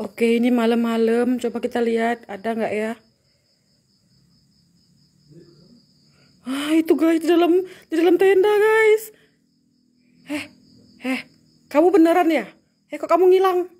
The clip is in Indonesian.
Oke, ini malam-malam. Coba kita lihat ada nggak ya? Ah, itu guys di dalam di dalam tenda, guys. Eh, eh, kamu beneran ya? Eh, kok kamu ngilang?